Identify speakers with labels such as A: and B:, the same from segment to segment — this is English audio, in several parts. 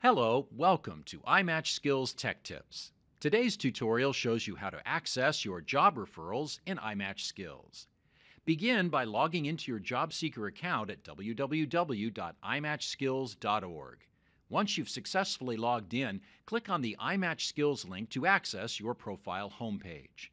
A: Hello, welcome to iMatch Skills Tech Tips. Today's tutorial shows you how to access your job referrals in iMatch Skills. Begin by logging into your job seeker account at www.imatchskills.org. Once you've successfully logged in, click on the iMatch Skills link to access your profile homepage.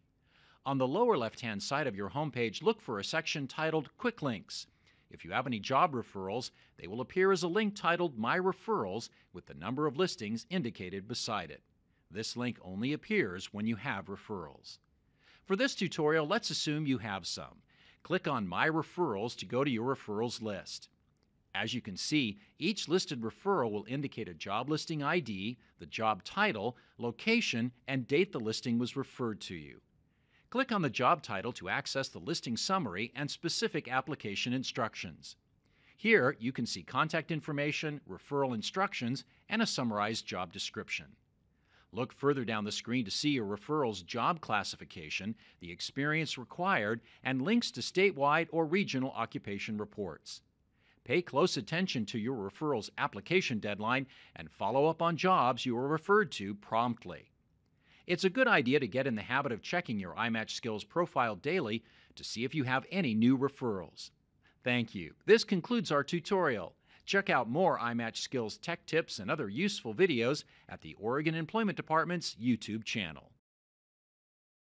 A: On the lower left-hand side of your homepage, look for a section titled Quick Links. If you have any job referrals, they will appear as a link titled My Referrals with the number of listings indicated beside it. This link only appears when you have referrals. For this tutorial, let's assume you have some. Click on My Referrals to go to your referrals list. As you can see, each listed referral will indicate a job listing ID, the job title, location, and date the listing was referred to you. Click on the job title to access the listing summary and specific application instructions. Here, you can see contact information, referral instructions, and a summarized job description. Look further down the screen to see your referral's job classification, the experience required, and links to statewide or regional occupation reports. Pay close attention to your referral's application deadline and follow up on jobs you are referred to promptly it's a good idea to get in the habit of checking your iMatch Skills profile daily to see if you have any new referrals. Thank you. This concludes our tutorial. Check out more iMatch Skills tech tips and other useful videos at the Oregon Employment Department's YouTube channel.